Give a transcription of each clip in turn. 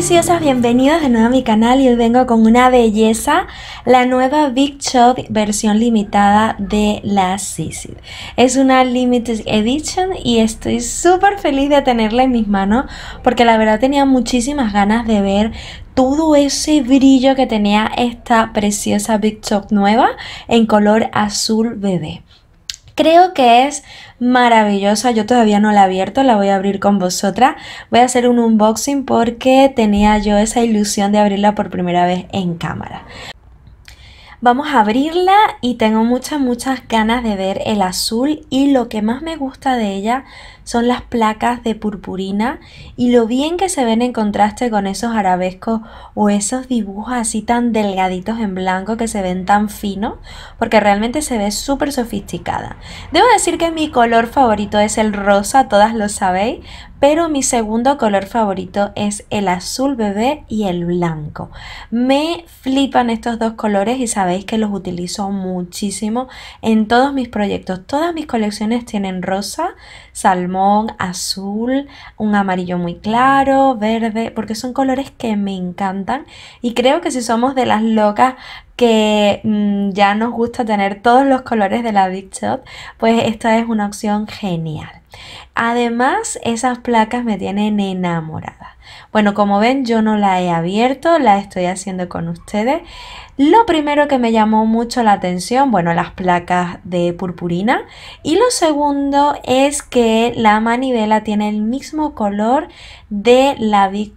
preciosas, bienvenidos de nuevo a mi canal y hoy vengo con una belleza, la nueva Big Shot versión limitada de la Sisid. Es una limited edition y estoy súper feliz de tenerla en mis manos porque la verdad tenía muchísimas ganas de ver todo ese brillo que tenía esta preciosa Big Shot nueva en color azul bebé. Creo que es maravillosa, yo todavía no la he abierto, la voy a abrir con vosotras. Voy a hacer un unboxing porque tenía yo esa ilusión de abrirla por primera vez en cámara. Vamos a abrirla y tengo muchas, muchas ganas de ver el azul y lo que más me gusta de ella son las placas de purpurina y lo bien que se ven en contraste con esos arabescos o esos dibujos así tan delgaditos en blanco que se ven tan finos porque realmente se ve súper sofisticada. Debo decir que mi color favorito es el rosa, todas lo sabéis, pero mi segundo color favorito es el azul bebé y el blanco. Me flipan estos dos colores y sabéis que los utilizo muchísimo en todos mis proyectos. Todas mis colecciones tienen rosa, salmón, azul, un amarillo muy claro, verde, porque son colores que me encantan y creo que si somos de las locas que mm, ya nos gusta tener todos los colores de la Big Shop. pues esta es una opción genial. Además, esas placas me tienen enamorada. Bueno, como ven, yo no la he abierto, la estoy haciendo con ustedes. Lo primero que me llamó mucho la atención, bueno, las placas de purpurina. Y lo segundo es que la manivela tiene el mismo color de la Big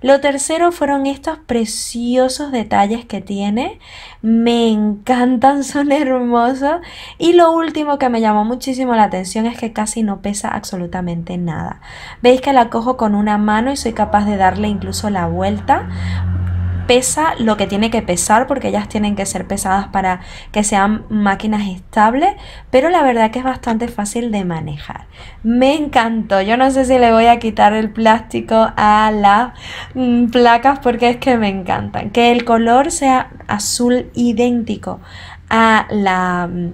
lo tercero fueron estos preciosos detalles que tiene. Me encantan, son hermosos. Y lo último que me llamó muchísimo la atención es que casi no pesa absolutamente nada. Veis que la cojo con una mano y soy capaz de darle incluso la vuelta pesa lo que tiene que pesar porque ellas tienen que ser pesadas para que sean máquinas estables, pero la verdad que es bastante fácil de manejar. Me encantó, yo no sé si le voy a quitar el plástico a las mm, placas porque es que me encantan. Que el color sea azul idéntico a la... Mm,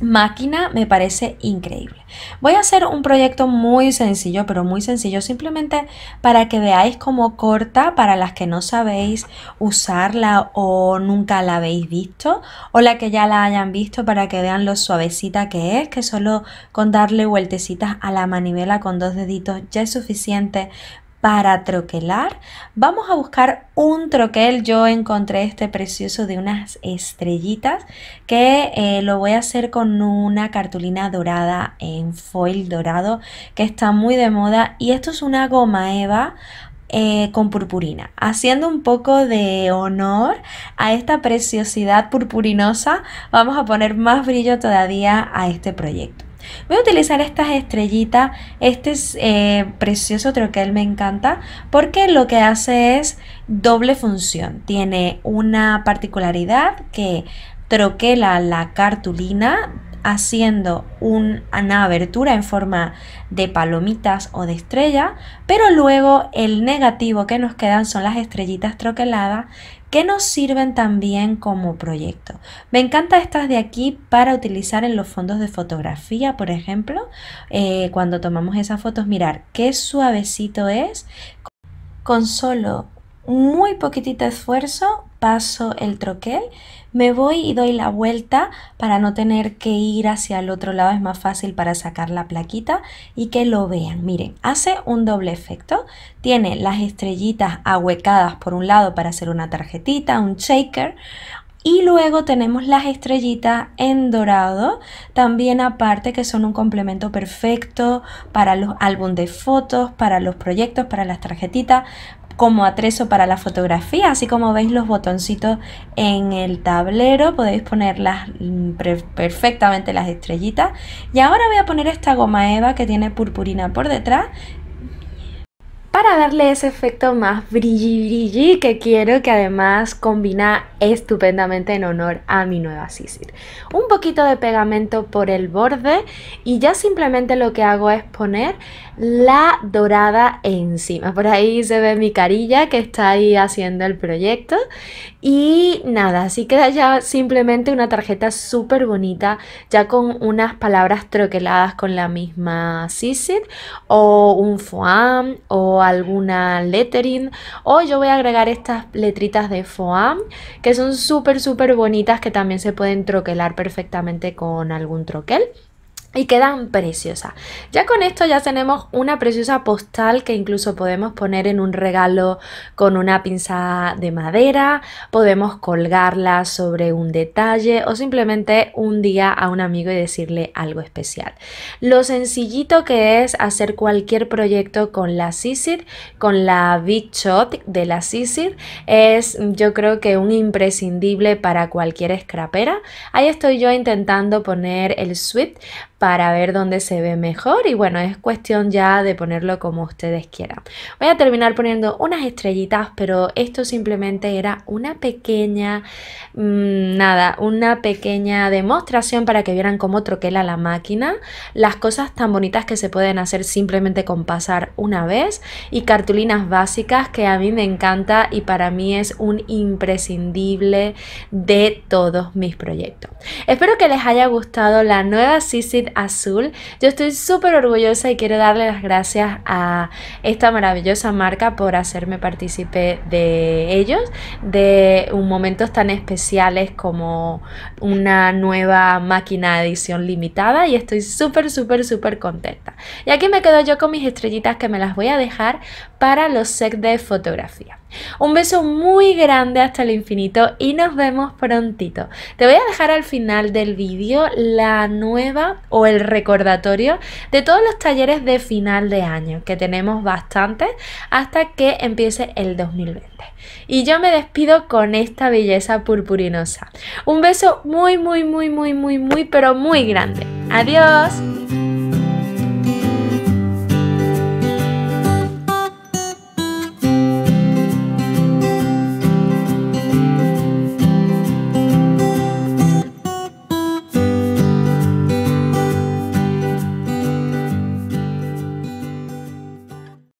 máquina me parece increíble. Voy a hacer un proyecto muy sencillo, pero muy sencillo, simplemente para que veáis cómo corta para las que no sabéis usarla o nunca la habéis visto, o la que ya la hayan visto para que vean lo suavecita que es, que solo con darle vueltecitas a la manivela con dos deditos ya es suficiente para troquelar, vamos a buscar un troquel. Yo encontré este precioso de unas estrellitas que eh, lo voy a hacer con una cartulina dorada en foil dorado que está muy de moda. Y esto es una goma eva eh, con purpurina, haciendo un poco de honor a esta preciosidad purpurinosa, vamos a poner más brillo todavía a este proyecto. Voy a utilizar estas estrellitas, este es, eh, precioso troquel me encanta porque lo que hace es doble función. Tiene una particularidad que troquela la cartulina haciendo una abertura en forma de palomitas o de estrella, pero luego el negativo que nos quedan son las estrellitas troqueladas que nos sirven también como proyecto. Me encanta estas de aquí para utilizar en los fondos de fotografía, por ejemplo, eh, cuando tomamos esas fotos, mirar qué suavecito es, con solo muy poquitito esfuerzo paso el troquel, me voy y doy la vuelta para no tener que ir hacia el otro lado, es más fácil para sacar la plaquita y que lo vean. Miren, hace un doble efecto, tiene las estrellitas ahuecadas por un lado para hacer una tarjetita, un shaker, y luego tenemos las estrellitas en dorado, también aparte que son un complemento perfecto para los álbumes de fotos, para los proyectos, para las tarjetitas, como atrezo para la fotografía, así como veis los botoncitos en el tablero, podéis ponerlas mm, perfectamente las estrellitas. Y ahora voy a poner esta goma eva que tiene purpurina por detrás para darle ese efecto más brilli brilli que quiero que además combina estupendamente en honor a mi nueva Sisir. Un poquito de pegamento por el borde y ya simplemente lo que hago es poner la dorada encima. Por ahí se ve mi carilla que está ahí haciendo el proyecto y nada, así queda ya simplemente una tarjeta súper bonita ya con unas palabras troqueladas con la misma Sisir o un foam o alguna lettering o yo voy a agregar estas letritas de foam que son súper súper bonitas que también se pueden troquelar perfectamente con algún troquel y quedan preciosas. Ya con esto ya tenemos una preciosa postal que incluso podemos poner en un regalo con una pinza de madera, podemos colgarla sobre un detalle o simplemente un día a un amigo y decirle algo especial. Lo sencillito que es hacer cualquier proyecto con la Sisir, con la Big Shot de la Sisir, es yo creo que un imprescindible para cualquier scrapera Ahí estoy yo intentando poner el sweet para ver dónde se ve mejor y bueno, es cuestión ya de ponerlo como ustedes quieran. Voy a terminar poniendo unas estrellitas, pero esto simplemente era una pequeña, mm, nada, una pequeña demostración para que vieran cómo troquela la máquina, las cosas tan bonitas que se pueden hacer simplemente con pasar una vez y cartulinas básicas que a mí me encanta y para mí es un imprescindible de todos mis proyectos. Espero que les haya gustado la nueva CICID Azul. Yo estoy súper orgullosa y quiero darle las gracias a esta maravillosa marca por hacerme partícipe de ellos, de momentos tan especiales como una nueva máquina de edición limitada y estoy súper, súper, súper contenta. Y aquí me quedo yo con mis estrellitas que me las voy a dejar para los sets de fotografía. Un beso muy grande hasta el infinito y nos vemos prontito. Te voy a dejar al final del vídeo la nueva o el recordatorio de todos los talleres de final de año, que tenemos bastantes hasta que empiece el 2020. Y yo me despido con esta belleza purpurinosa. Un beso muy, muy, muy, muy, muy, muy, pero muy grande. Adiós.